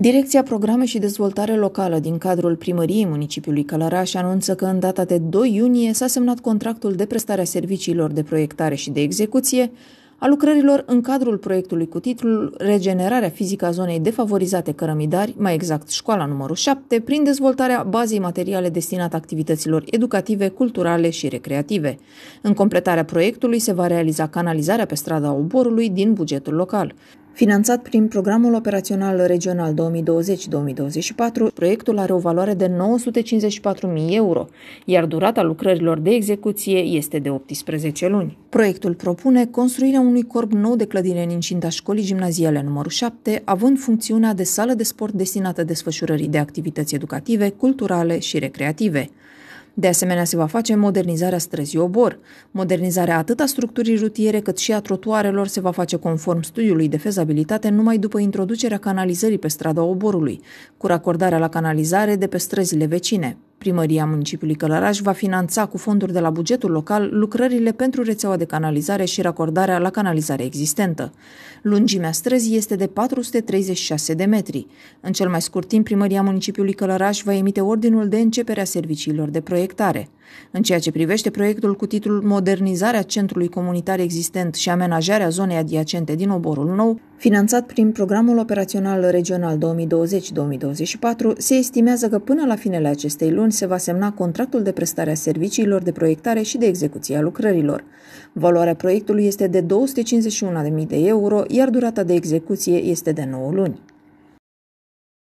Direcția Programe și Dezvoltare Locală din cadrul primăriei municipiului Călăraș anunță că în data de 2 iunie s-a semnat contractul de prestare a serviciilor de proiectare și de execuție a lucrărilor în cadrul proiectului cu titlul Regenerarea fizică a zonei defavorizate cărămidari, mai exact școala numărul 7, prin dezvoltarea bazei materiale destinate activităților educative, culturale și recreative. În completarea proiectului se va realiza canalizarea pe strada Oborului din bugetul local. Finanțat prin Programul Operațional Regional 2020-2024, proiectul are o valoare de 954.000 euro, iar durata lucrărilor de execuție este de 18 luni. Proiectul propune construirea unui corp nou de clădire în incinta școlii gimnaziale numărul 7, având funcțiunea de sală de sport destinată desfășurării de activități educative, culturale și recreative. De asemenea, se va face modernizarea străzii Obor. Modernizarea atât a structurii rutiere cât și a trotuarelor se va face conform studiului de fezabilitate numai după introducerea canalizării pe strada Oborului, cu racordarea la canalizare de pe străzile vecine, Primăria municipiului Călăraș va finanța cu fonduri de la bugetul local lucrările pentru rețeaua de canalizare și racordarea la canalizare existentă. Lungimea străzii este de 436 de metri. În cel mai scurt timp, Primăria municipiului Călăraș va emite ordinul de începere a serviciilor de proiectare. În ceea ce privește proiectul cu titlul Modernizarea centrului comunitar existent și amenajarea zonei adiacente din Oborul Nou, finanțat prin Programul Operațional Regional 2020-2024, se estimează că până la finele acestei luni se va semna contractul de prestare a serviciilor de proiectare și de execuție a lucrărilor. Valoarea proiectului este de 251.000 de euro, iar durata de execuție este de 9 luni.